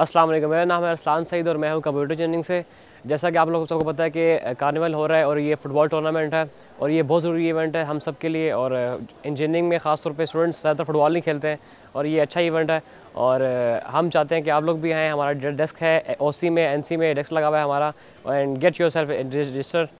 अस्सलाम वालेकुम मेरा नाम है अरसलान सईद और मैं हूँ कंप्यूटर इंजीनियरिंग से जैसा कि आप लोग सबको पता है कि कार्निवल हो रहा है और ये फुटबॉल टूर्नामेंट है और ये बहुत ज़रूरी इवेंट है हम सब के लिए और इंजीनियरिंग में ख़ास तौर पे स्टूडेंट्स ज़्यादातर फुटबॉल नहीं खेलते हैं और ये अच्छा इवेंट है और हम चाहते हैं कि आप लोग भी आएँ हमारा डेस्क है ओ में एन में डेस्क लगा हुआ है हमारा and get yourself register